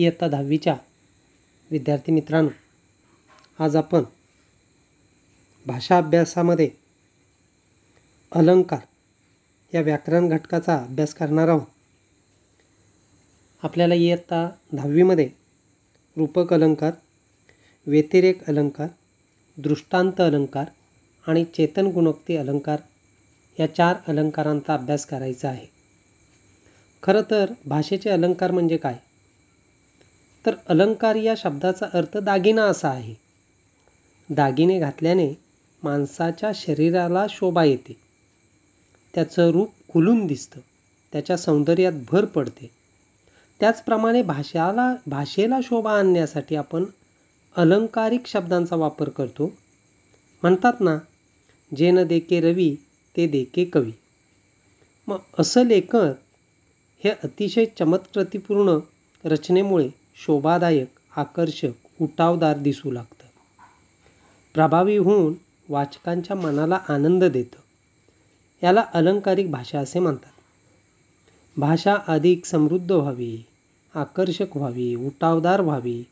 इयत्ता दहावीच्या विद्यार्थी मित्रांनो आज आपण भाषा अभ्यासामध्ये अलंकार या व्याकरण घटकाचा अभ्यास करणार आहोत आपल्याला इयत्ता दहावीमध्ये रूपक अलंकार व्यतिरेक अलंकार दृष्टांत अलंकार आणि चेतन गुणोक्ती अलंकार या चार अलंकारांचा अभ्यास करायचा आहे खरं तर भाषेचे अलंकार म्हणजे काय तर अलंकार या शब्दाचा अर्थ दागिना असा आहे दागिने घातल्याने माणसाच्या शरीराला शोभा येते त्याचं रूप खुलून दिसतं त्याच्या सौंदर्यात भर पडते त्याचप्रमाणे भाषाला भाषेला शोभा आणण्यासाठी आपण अलंकारिक शब्दांचा वापर करतो म्हणतात ना जे न देके रवी ते देके कवी मग असं लेखन हे अतिशय चमत्कृतीपूर्ण रचनेमुळे शोभादायक आकर्षक उठावदार दिसू लागतं प्रभावी होऊन वाचकांच्या मनाला आनंद देतं याला अलंकारिक भाषा असे म्हणतात भाषा अधिक समृद्ध व्हावी आकर्षक व्हावी उठावदार व्हावी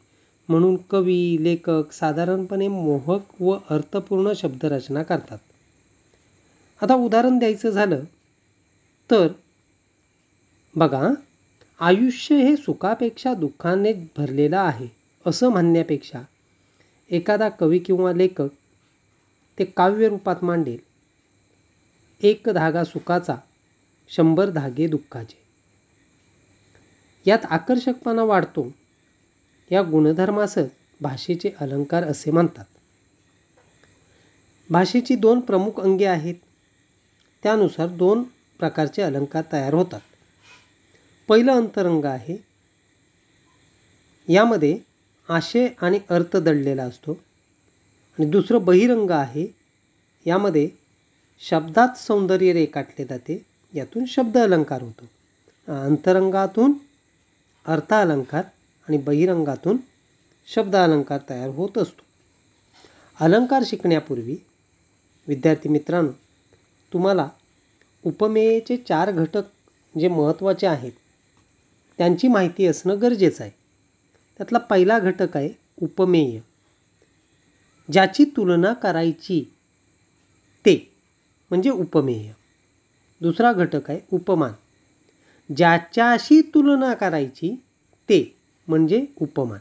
म्हणून कवी लेखक साधारणपणे मोहक व अर्थपूर्ण शब्दरचना करतात आता उदाहरण द्यायचं झालं तर बघा आयुष्य हे सुखापेक्षा दुःखाने भरलेलं आहे असं म्हणण्यापेक्षा एखादा कवी किंवा लेखक ते काव्यरूपात मांडेल एक धागा सुखाचा शंभर धागे दुःखाचे यात आकर्षकपणा वाढतो या गुणधर्मासच भाषेचे अलंकार असे म्हणतात भाषेची दोन प्रमुख अंगे आहेत त्यानुसार दोन प्रकारचे अलंकार तयार होतात पहिलं अंतरंग आहे यामध्ये आशय आणि अर्थ दडलेला असतो आणि दुसरं बहिरंग आहे यामध्ये शब्दात सौंदर्य रेखाटले जाते यातून शब्द अलंकार होतो अंतरंगातून अर्थ अलंकार आणि बहिरंगातून शब्द अलंकार तयार होत असतो अलंकार शिकण्यापूर्वी विद्यार्थी मित्रांनो तुम्हाला उपमेयेचे चार घटक जे महत्त्वाचे आहेत त्यांची माहिती असणं गरजेचं आहे त्यातला पहिला घटक आहे उपमेय ज्याची तुलना करायची ते म्हणजे उपमेय दुसरा घटक आहे उपमान ज्याच्याशी तुलना करायची ते म्हणजे उपमान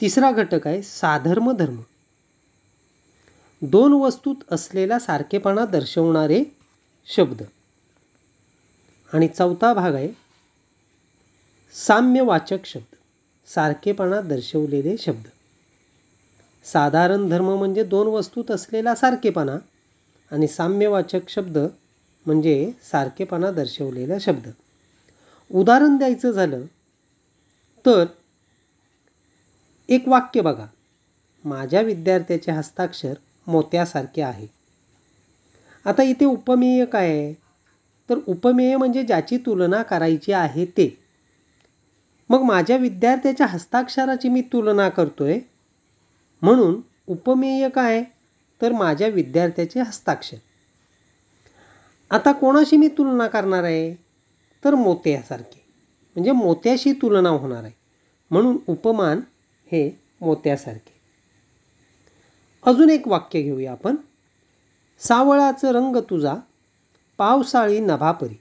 तिसरा घटक आहे साधर्म धर्म दोन वस्तूत असलेला सारखेपणा दर्शवणारे शब्द आणि चौथा भाग आहे साम्यवाचक शब्द सारखेपणा दर्शवलेले शब्द साधारण धर्म म्हणजे दोन वस्तूत असलेला सारखेपणा आणि साम्यवाचक शब्द म्हणजे सारखेपणा दर्शवलेला शब्द उदाहरण द्यायचं झालं तर एक वाक्य बघा माझ्या विद्यार्थ्याचे हस्ताक्षर मोत्यासारखे आहे आता इथे उपमेय काय आहे तर उपमेय म्हणजे ज्याची तुलना करायची आहे ते मग माझ्या विद्यार्थ्याच्या हस्ताक्षराची मी तुलना करतोय म्हणून उपमेय काय तर माझ्या विद्यार्थ्याचे हस्ताक्षर आता कोणाशी मी तुलना करणार आहे तर मोत्यासारखे म्हणजे मोत्याशी तुलना होणार आहे म्हणून उपमान हे मोत्यासारखे अजून एक वाक्य घेऊया आपण सावळाचं रंग तुझा पावसाळी नभापरी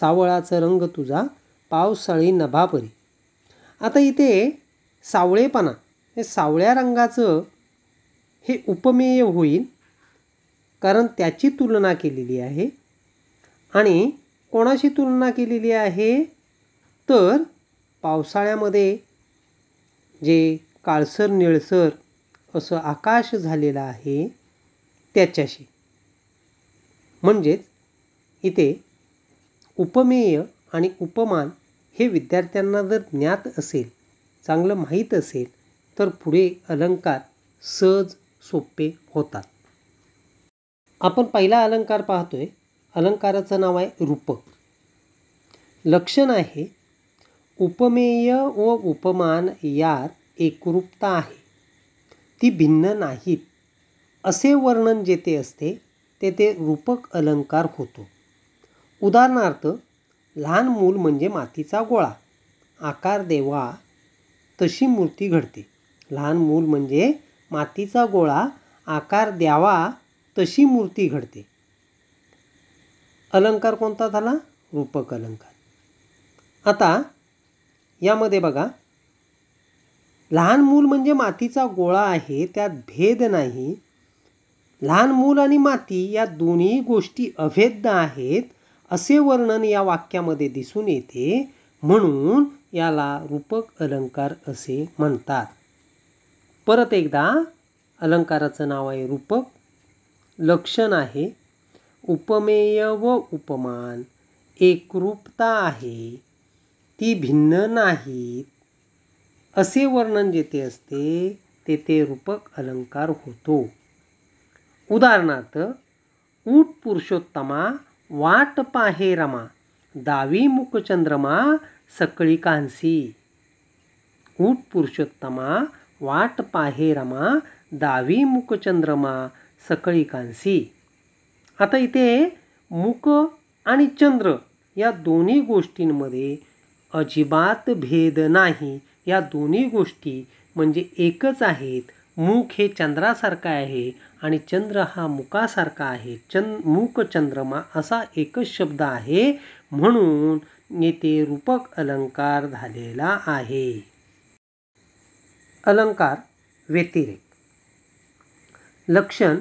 सावळाचं रंग तुझा पावसाळी नभापरी आता इथे सावळेपणा हे सावळ्या रंगाचं हे उपमेय होईल कारण त्याची तुलना केलेली आहे आणि कोणाशी तुलना केलेली आहे तर पावसाळ्यामध्ये जे काळसर निळसर असं आकाश झालेलं आहे त्याच्याशी म्हणजेच इथे उपमेय आणि उपमान हे विद्यार्थ्यांना जर ज्ञात असेल चांगलं माहीत असेल तर पुढे अलंकार सहज सोपे होतात आपण पहिला अलंकार पाहतोय अलंकाराचं नाव आहे रूपक लक्षण आहे उपमेय व उपमान यात एकरूपता आहे ती भिन्न नाहीत असे वर्णन जेथे असते तेथे रूपक अलंकार होतो उदाहरणार्थ लहान मूल म्हणजे मातीचा गोळा आकार देवा तशी मूर्ती घडते लहान मूल म्हणजे मातीचा गोळा आकार द्यावा तशी मूर्ती घडते अलंकार कोणता झाला रूपक अलंकार आता यामध्ये बघा लहान मूल म्हणजे मातीचा गोळा आहे त्यात भेद नाही लहान मूल आणि माती या दोन्ही गोष्टी अभेद्य आहेत असे वर्णन या वाक्यामध्ये दिसून येते म्हणून याला रूपक अलंकार असे म्हणतात परत एकदा अलंकाराचं नाव आहे रूपक लक्षण आहे उपमेय व उपमान एकरूपता आहे ती भिन्न नाहीत असे वर्णन जेथे असते तेथे रूपक अलंकार होतो उदाहरणार्थ ऊट पुरुषोत्तमा वाट पाहे रमा दावी मुकचंद्रमा सकळी कांसी कूट पुरुषोत्तमा वाट पाहे रमा दावी मुकचंद्रमा सकळी कांसी आता इथे मुक आणि चंद्र या दोन्ही गोष्टींमध्ये अजिबात भेद नाही या दोन्ही गोष्टी म्हणजे एकच आहेत मुख हे चंद्रासारखं आहे आणि चंद्र हा मुकासारखा आहे चंद मूक चंद्रमा असा एकच शब्द आहे म्हणून येथे रूपक अलंकार झालेला आहे अलंकार व्यतिरेक लक्षण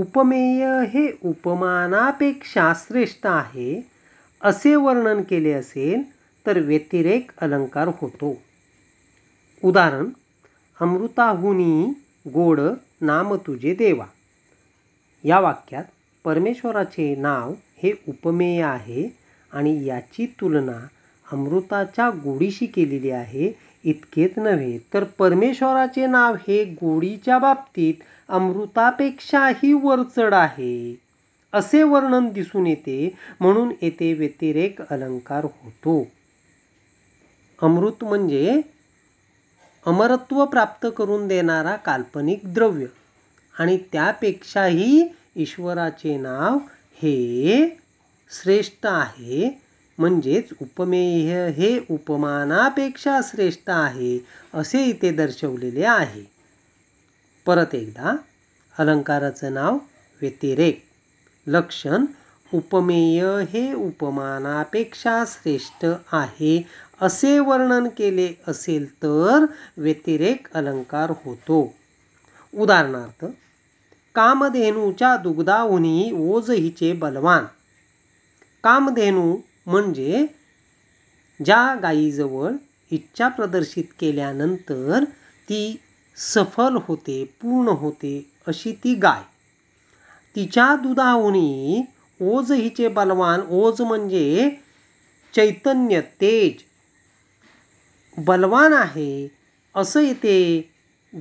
उपमेय हे उपमानापेक्षा श्रेष्ठ आहे असे वर्णन केले असेल तर व्यतिरेक अलंकार होतो उदाहरण अमृताहुनी गोड नाम तुझे देवा या वाक्यात परमेश्वराचे नाव हे उपमेय आहे आणि याची तुलना अमृताच्या गोडीशी केलेली आहे इतकेच नव्हे तर परमेश्वराचे नाव हे गोडीच्या बाबतीत अमृतापेक्षाही वरचढ आहे असे वर्णन दिसून येते म्हणून येथे व्यतिरेक अलंकार होतो अमृत म्हणजे अमरत्व प्राप्त करून देणारा काल्पनिक द्रव्य आणि त्यापेक्षाही ईश्वराचे नाव हे श्रेष्ठ आहे म्हणजेच उपमेय हे उपमानापेक्षा श्रेष्ठ आहे असे इथे दर्शवलेले आहे परत एकदा अलंकाराचं नाव व्यतिरेक लक्षण उपमेय हे उपमानापेक्षा श्रेष्ठ आहे असे वर्णन केले असेल तर व्यतिरेक अलंकार होतो उदाहरणार्थ कामधेनूच्या दुग्धाहुनी ओझ हिचे बलवान कामधेनू म्हणजे ज्या गायीजवळ इच्छा प्रदर्शित केल्यानंतर ती सफल होते पूर्ण होते अशी ती गाय तिच्या दुधाहुनी ओज हिचे बलवान ओज म्हणजे चैतन्य तेज बलवान आहे असं इथे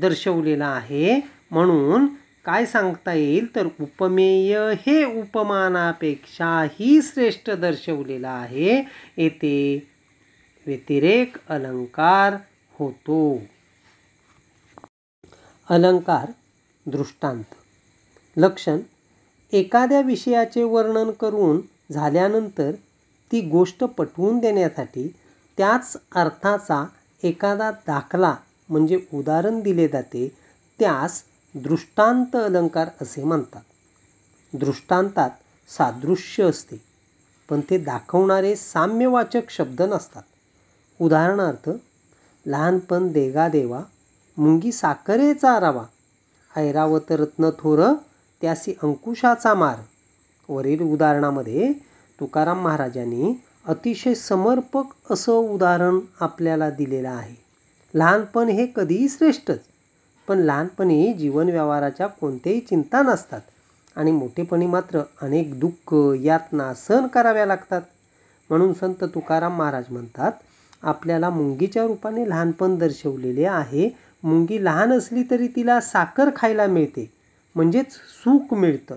दर्शवलेलं आहे म्हणून काय सांगता येईल तर उपमेय हे उपमानापेक्षाही श्रेष्ठ दर्शवलेलं आहे येथे व्यतिरेक अलंकार होतो अलंकार दृष्टांत लक्षण एखाद्या विषयाचे वर्णन करून झाल्यानंतर ती गोष्ट पटवून देण्यासाठी त्याच अर्थाचा एखादा दाखला म्हणजे उदाहरण दिले जाते त्यास दृष्टांत अलंकार असे म्हणतात दृष्टांतात सादृश्य असते पण ते दाखवणारे साम्यवाचक शब्द नसतात उदाहरणार्थ लहानपण देगा देवा मुंगी साखरेचा रवा ऐरावत रत्न थोरं त्यासी अंकुशाचा मार वरील उदाहरणामध्ये तुकाराम महाराजांनी अतिशय समर्पक असं उदाहरण आपल्याला दिलेलं आहे लहानपण हे कधीही श्रेष्ठच पण लहानपणी जीवन व्यवहाराच्या कोणत्याही चिंता नसतात आणि मोठेपणी मात्र अनेक दुःख यातना सहन कराव्या लागतात म्हणून संत तुकाराम महाराज म्हणतात आपल्याला मुंगीच्या रूपाने लहानपण दर्शवलेले आहे मुंगी लहान असली तरी तिला साखर खायला मिळते म्हणजेच सुख मिळतं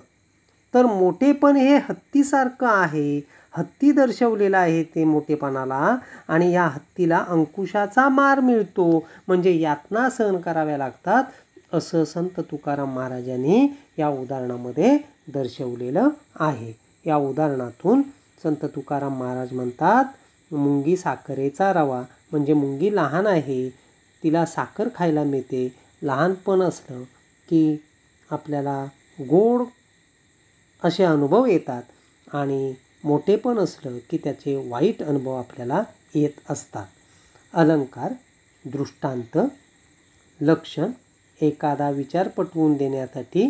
तर मोठेपण हे हत्तीसारखं आहे हत्ती दर्शवलेलं आहे ते मोठेपणाला आणि या हत्तीला अंकुशाचा मार मिळतो म्हणजे यातना सहन कराव्या लागतात असं संत तुकाराम महाराजांनी या उदाहरणामध्ये दर्शवलेलं आहे या उदाहरणातून संत तुकाराम महाराज म्हणतात मुंगी साखरेचा रवा म्हणजे मुंगी लहान आहे तिला साखर खायला मिळते लहानपण असलं की आपल्याला गोड असे अनुभव येतात आणि मोठेपण असलं की त्याचे वाईट अनुभव आपल्याला येत असतात अलंकार दृष्टांत लक्षण एखादा विचार पटवून देण्यासाठी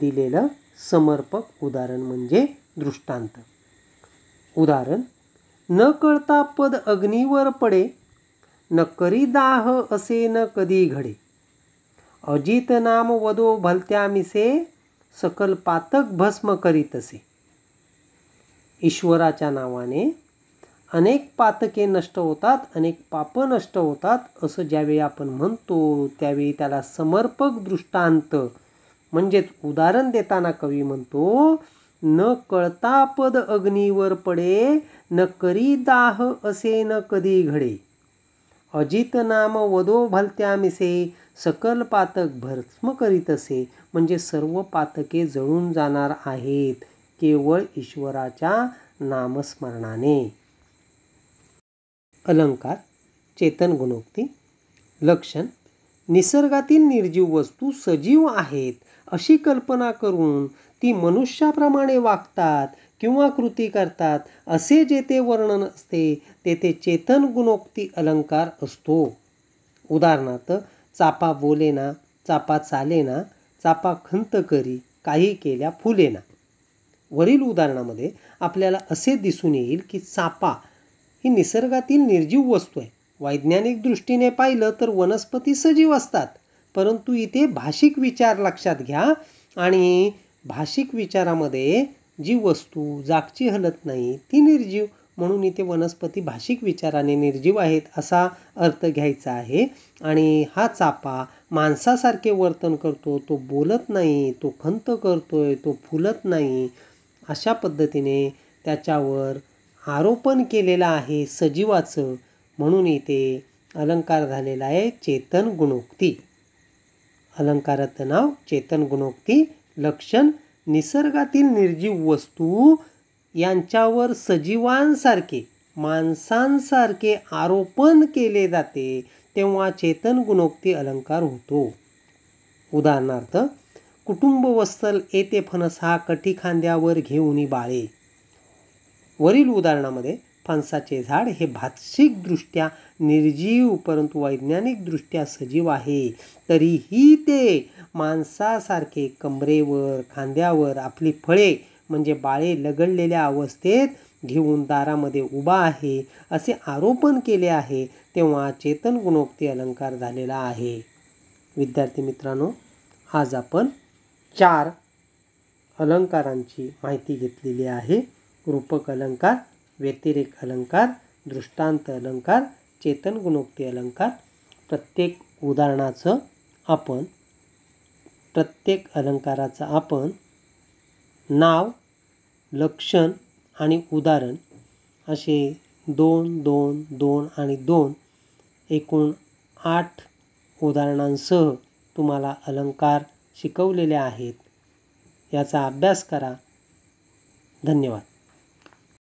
दिलेलं समर्पक उदाहरण म्हणजे दृष्टांत उदाहरण न कळता पद अग्नीवर पडे न करी दाह असे न कधी घडे अजित नाम वदो भलत्या मिसे सकल पातक भस्म करीत असे ईश्वराच्या नावाने अनेक पातके नष्ट होतात अनेक पाप नष्ट होतात असं ज्यावेळी आपण म्हणतो त्यावेळी त्याला समर्पक दृष्टांत म्हणजेच उदाहरण देताना कवी म्हणतो न कळता पद अग्नीवर पडे न करी दाह असे न कधी घडे अजित नाम वदो भलत्या मिसे सकल पातक भस्म करीत असे म्हणजे सर्व पातके जळून जाणार आहेत केवळ ईश्वराच्या नामस्मरणाने अलंकार चेतन गुणोक्ती लक्षण निसर्गातील निर्जीव वस्तू सजीव आहेत अशी कल्पना करून ती मनुष्याप्रमाणे वागतात किंवा कृती करतात असे जेथे वर्णन असते तेथे चेतन गुणोक्ती अलंकार असतो उदाहरणार्थ चापा बोलेना चापा चालेना चापा खंत करी काही केल्या फुले ना वरील उदाहरणामध्ये आपल्याला असे दिसून येईल की चापा ही निसर्गातील निर्जीव वस्तू आहे वैज्ञानिक दृष्टीने पाहिलं तर वनस्पती सजीव असतात परंतु इथे भाषिक विचार लक्षात घ्या आणि भाषिक विचारामध्ये जी वस्तू जागची हलत नाही ती निर्जीव म्हणून इथे वनस्पती भाषिक विचाराने निर्जीव आहेत असा अर्थ घ्यायचा आहे आणि हा चापा माणसासारखे वर्तन करतो तो बोलत नाही तो खंत करतोय तो फुलत नाही अशा पद्धतीने त्याच्यावर आरोपण केलेला आहे सजीवाचं म्हणून इथे अलंकार झालेला आहे चेतन गुणोक्ती अलंकाराचं नाव चेतन गुणोक्ती लक्षण निसर्गातील निर्जीव वस्तू यांच्यावर सजीवांसारखे माणसांसारखे आरोपण केले जाते तेव्हा चेतन गुणोक्ती अलंकार होतो उदाहरणार्थ कुटुंब येते फणस हा कठी खांद्यावर घेऊन बाळे वरील उदाहरणामध्ये फणसाचे झाड हे भाषिकदृष्ट्या निर्जीव परंतु वैज्ञानिकदृष्ट्या सजीव आहे तरीही ते माणसासारखे कमरेवर खांद्यावर आपली फळे म्हणजे बाळे लगडलेल्या अवस्थेत घेऊन दारामध्ये उभा आहे असे आरोपण केले आहे तेव्हा चेतन गुणोक्ती अलंकार झालेला आहे विद्यार्थी मित्रांनो आज आपण चार अलंकारांची माहिती घेतलेली आहे रूपक अलंकार व्यतिरेक अलंकार दृष्टांत अलंकार चेतन गुणोक्ती अलंकार प्रत्येक उदाहरणाचं आपण प्रत्येक अलंकाराचं आपण नाव लक्षण आणि उदाहरण असे दोन दोन दोन आणि दोन एकूण आठ उदाहरणांसह तुम्हाला अलंकार शिकवलेले आहेत याचा अभ्यास करा धन्यवाद